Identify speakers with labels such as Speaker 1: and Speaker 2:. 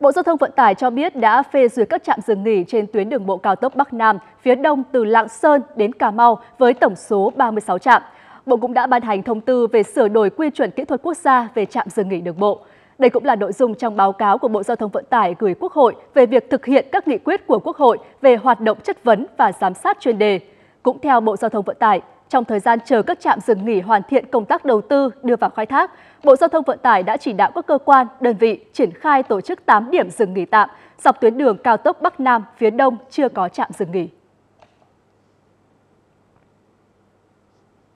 Speaker 1: Bộ Giao thông Vận tải cho biết đã phê duyệt các trạm dừng nghỉ trên tuyến đường bộ cao tốc Bắc Nam phía đông từ Lạng Sơn đến Cà Mau với tổng số 36 trạm. Bộ cũng đã ban hành thông tư về sửa đổi quy chuẩn kỹ thuật quốc gia về trạm dừng nghỉ đường bộ. Đây cũng là nội dung trong báo cáo của Bộ Giao thông Vận tải gửi Quốc hội về việc thực hiện các nghị quyết của Quốc hội về hoạt động chất vấn và giám sát chuyên đề. Cũng theo Bộ Giao thông Vận tải, trong thời gian chờ các trạm dừng nghỉ hoàn thiện công tác đầu tư đưa vào khai thác, Bộ Giao thông Vận tải đã chỉ đạo các cơ quan, đơn vị triển khai tổ chức 8 điểm dừng nghỉ tạm dọc tuyến đường cao tốc Bắc Nam phía Đông chưa có trạm dừng nghỉ.